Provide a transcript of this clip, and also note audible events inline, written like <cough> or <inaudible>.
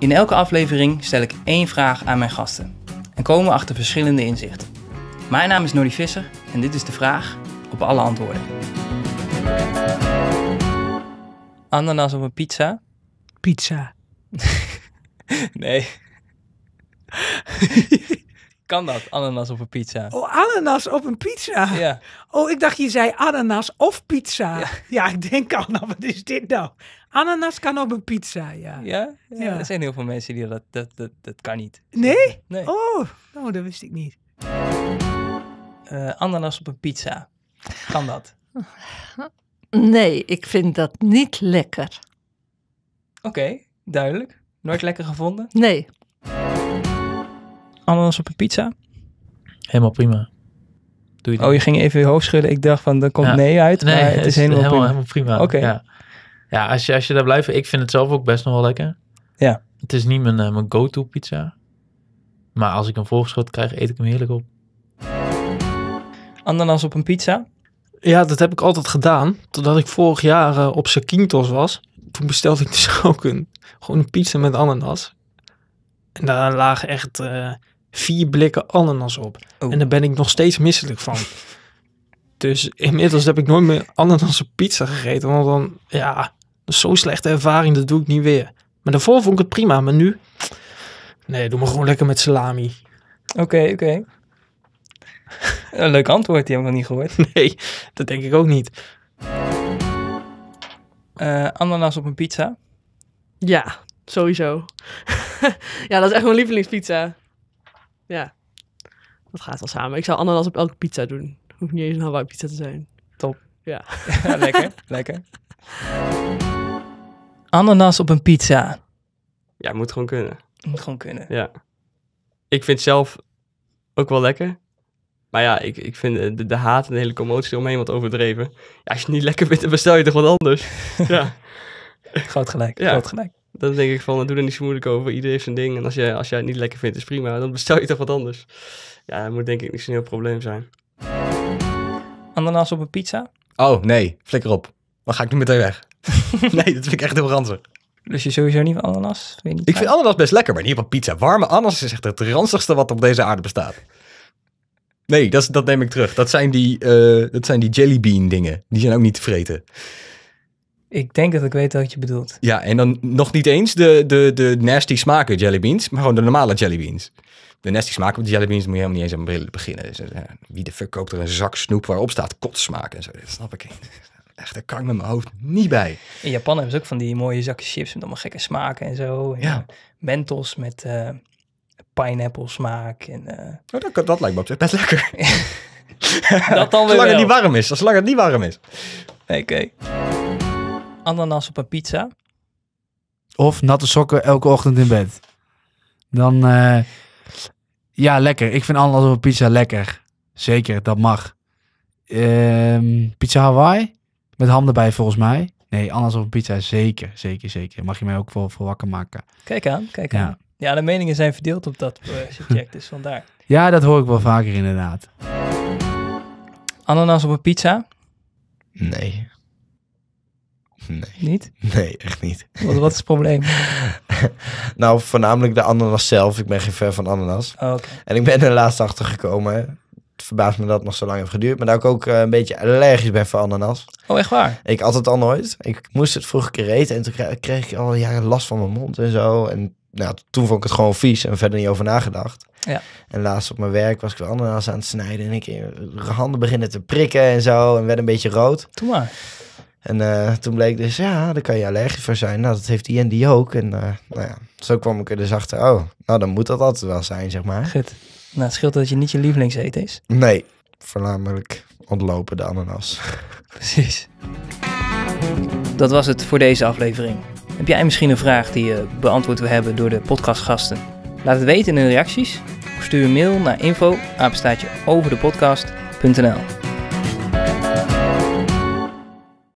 In elke aflevering stel ik één vraag aan mijn gasten en komen we achter verschillende inzichten. Mijn naam is Nori Visser en dit is de vraag op alle antwoorden. Ananas op een pizza? Pizza. <laughs> nee. <laughs> kan dat? Ananas op een pizza. Oh, ananas op een pizza. Ja. Oh, ik dacht je zei ananas of pizza. Ja, ik denk al, nou, wat is dit nou? Ananas kan op een pizza, ja. Ja? ja. Er zijn heel veel mensen die dat, dat, dat, dat kan niet. Nee? nee? Oh, nou, dat wist ik niet. Eh, ananas op een pizza. Kan dat? Nee, ik vind dat niet lekker. Oké, duidelijk. Nooit lekker gevonden? Nee ananas op een pizza? Helemaal prima. Doe je oh, je ging even je hoofd schudden. Ik dacht van, dan komt nee uit. maar het, is, helemaal, prima. Oké. Ja, ja als, je, als je daar blijft. Ik vind het zelf ook best nog wel lekker. Ja. Het is niet mijn, eh, mijn go-to pizza. Maar als ik een volgeschot krijg, eet ik hem heerlijk op. Ananas op een pizza? Ja, dat heb ik altijd gedaan. Totdat ik vorig jaar uh, op Sakintos was. Toen bestelde ik dus <laughs> ook een, gewoon een pizza met ananas. En daar lagen echt eh, vier blikken ananas op. Oh. En daar ben ik nog steeds misselijk van. <laughs> dus inmiddels heb ik nooit meer ananas op pizza gegeten. Want dan, ja, zo'n slechte ervaring, dat doe ik niet weer. Maar daarvoor vond ik het prima. Maar nu, nee, doe me gewoon lekker met salami. Oké, oké. Een leuk antwoord, die heb ik nog niet gehoord. <laughs> Nee, dat denk ik ook niet. Uh, ananas op een pizza? Ja, sowieso. <laughs> ja, dat is echt mijn lievelingspizza. Ja, dat gaat wel samen. Ik zou ananas op elke pizza doen. Hoeft niet eens een Hawaii pizza te zijn. Top. Ja. <laughs> lekker, lekker. Ananas op een pizza. Ja, moet gewoon kunnen. Moet gewoon kunnen. Ja. Ik vind zelf ook wel lekker. Maar ja, ik, ik vind de, de haat en de hele commotie omheen wat overdreven. Ja, als je het niet lekker vindt, dan bestel je toch wat anders. <laughs> ja. Groot gelijk, ja. groot gelijk. Dan denk ik van, doe er niet zo moeilijk over. Iedereen heeft zijn ding. En als jij, als jij het niet lekker vindt, is prima. Dan bestel je toch wat anders. Ja, dat moet denk ik niet zo'n heel probleem zijn. Ananas op een pizza? Oh, nee. Flikker op. Dan ga ik nu meteen weg. <laughs> nee, dat vind ik echt heel ranzig. Dus je sowieso niet van ananas? niet ik vind ananas best lekker, maar niet op pizza. Warme ananas is echt het ranzigste wat op deze aarde bestaat. Nee, dat, dat neem ik terug. Dat zijn die, eh, dat zijn die jellybean dingen. Die zijn ook niet te vreten. Ik denk dat ik weet wat je bedoelt. Ja, en dan nog niet eens de, de, de nasty smaken jellybeans, maar gewoon de normale jellybeans. De nasty smaken van de jellybeans moet je helemaal niet eens aan beginnen. Dus, eh, wie de fuck er een zak snoep waarop staat kotsmaak en zo. Dat snap ik <laughs> Echt, daar kan ik met mijn hoofd niet bij. In Japan hebben ze ook van die mooie zakjes chips met allemaal gekke smaken en zo. En ja. Eh, mentos met uh, pineapple smaak. En, oh, dat, dat lijkt me best lekker. <laughs> dat dan weer Zolang het niet warm is. Zolang het niet warm is. Oké ananas op een pizza. Of natte sokken elke ochtend in bed. Dan, eh, ja, lekker. Ik vind ananas op een pizza lekker. Zeker, dat mag. Ehm, pizza Hawaii? Met ham erbij volgens mij. Nee, ananas op een pizza zeker, zeker, zeker. Mag je mij ook voor, voor wakker maken. Kijk aan, kijk aan. ja de meningen zijn verdeeld op dat eh, subject, dus vandaar. Ja, dat hoor ik wel vaker inderdaad. Ananas op een pizza? Nee. Nee. Niet? Nee, echt niet. Wat, wat is het probleem? <laughs> nou, voornamelijk de ananas zelf. Ik ben geen fan van ananas. Oh, En ik ben er laatst achter gekomen. Het verbaast me dat het nog zo lang heeft geduurd. Maar dat ik ook eh, een beetje allergisch ben voor ananas. Oh, echt waar? Ik had het al nooit. Ik moest het vroeger keer eten. En toen kreeg, ik al jaren last van mijn mond en zo. En nou, toen vond ik het gewoon vies en verder niet over nagedacht. Ja. En laatst op mijn werk was ik wel ananas aan het snijden en ik eh, handen beginnen te prikken en zo en werd een beetje rood. Toen maar. En eh, toen bleek dus, ja, daar kan je allergisch voor zijn. Nou, dat heeft die en die ook. En eh, nou ja, zo kwam ik er dus achter, oh, nou dan moet dat altijd wel zijn, zeg maar. Goed. Nou, het scheelt dat je niet je lievelingseten is. Nee, voornamelijk ontlopen de ananas. <laughs> Precies. Dat was het voor deze aflevering. Heb jij misschien een vraag die je beantwoord wil hebben door de podcastgasten? Laat het weten in de reacties. Of stuur een mail naar info